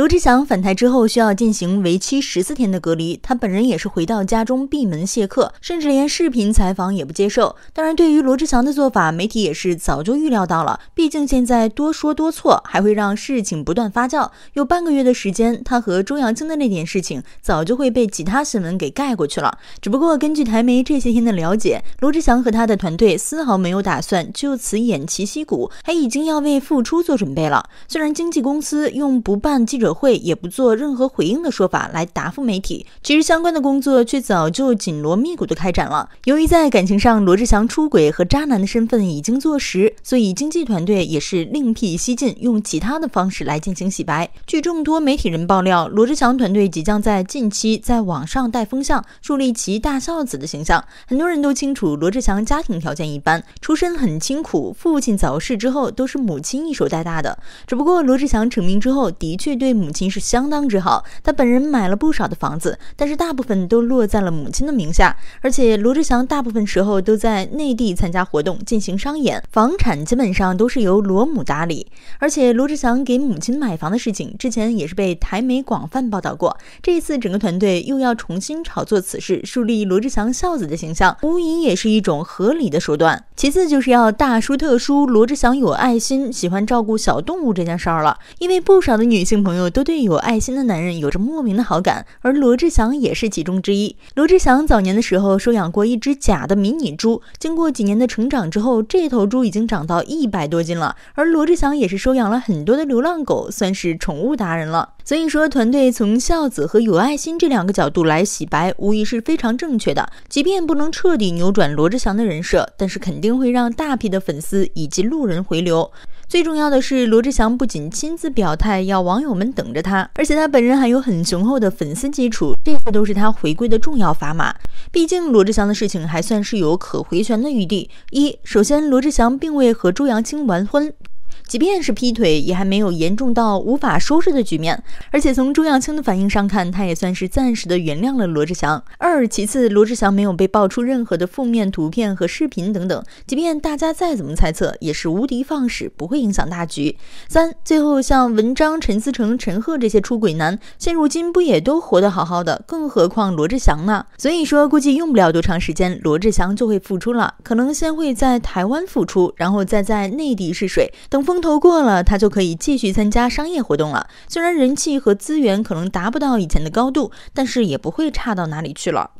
罗志祥返台之后需要进行为期十四天的隔离，他本人也是回到家中闭门谢客，甚至连视频采访也不接受。当然，对于罗志祥的做法，媒体也是早就预料到了，毕竟现在多说多错，还会让事情不断发酵。有半个月的时间，他和周扬青的那点事情早就会被其他新闻给盖过去了。只不过，根据台媒这些天的了解，罗志祥和他的团队丝毫没有打算就此偃旗息鼓，还已经要为复出做准备了。虽然经纪公司用不办记者。会也不做任何回应的说法来答复媒体，其实相关的工作却早就紧锣密鼓的开展了。由于在感情上罗志祥出轨和渣男的身份已经坐实，所以经纪团队也是另辟蹊径，用其他的方式来进行洗白。据众多媒体人爆料，罗志祥团队即将在近期在网上带风向，树立其大孝子的形象。很多人都清楚，罗志祥家庭条件一般，出身很清苦，父亲早逝之后都是母亲一手带大的。只不过罗志祥成名之后，的确对。母亲是相当之好，他本人买了不少的房子，但是大部分都落在了母亲的名下。而且罗志祥大部分时候都在内地参加活动进行商演，房产基本上都是由罗母打理。而且罗志祥给母亲买房的事情之前也是被台媒广泛报道过。这次整个团队又要重新炒作此事，树立罗志祥孝子的形象，无疑也是一种合理的手段。其次就是要大书特书罗志祥有爱心、喜欢照顾小动物这件事儿了，因为不少的女性朋友。都对有爱心的男人有着莫名的好感，而罗志祥也是其中之一。罗志祥早年的时候收养过一只假的迷你猪，经过几年的成长之后，这头猪已经长到一百多斤了。而罗志祥也是收养了很多的流浪狗，算是宠物达人了。所以说，团队从孝子和有爱心这两个角度来洗白，无疑是非常正确的。即便不能彻底扭转罗志祥的人设，但是肯定会让大批的粉丝以及路人回流。最重要的是，罗志祥不仅亲自表态要网友们等着他，而且他本人还有很雄厚的粉丝基础，这些都是他回归的重要砝码。毕竟，罗志祥的事情还算是有可回旋的余地。一，首先，罗志祥并未和周扬青完婚。即便是劈腿，也还没有严重到无法收拾的局面。而且从朱亚青的反应上看，她也算是暂时的原谅了罗志祥。二、其次，罗志祥没有被爆出任何的负面图片和视频等等，即便大家再怎么猜测，也是无敌放矢，不会影响大局。三、最后，像文章、陈思诚、陈赫这些出轨男，现如今不也都活得好好的？更何况罗志祥呢？所以说，估计用不了多长时间，罗志祥就会复出了。可能先会在台湾复出，然后再在内地试水，等风。头过了，他就可以继续参加商业活动了。虽然人气和资源可能达不到以前的高度，但是也不会差到哪里去了。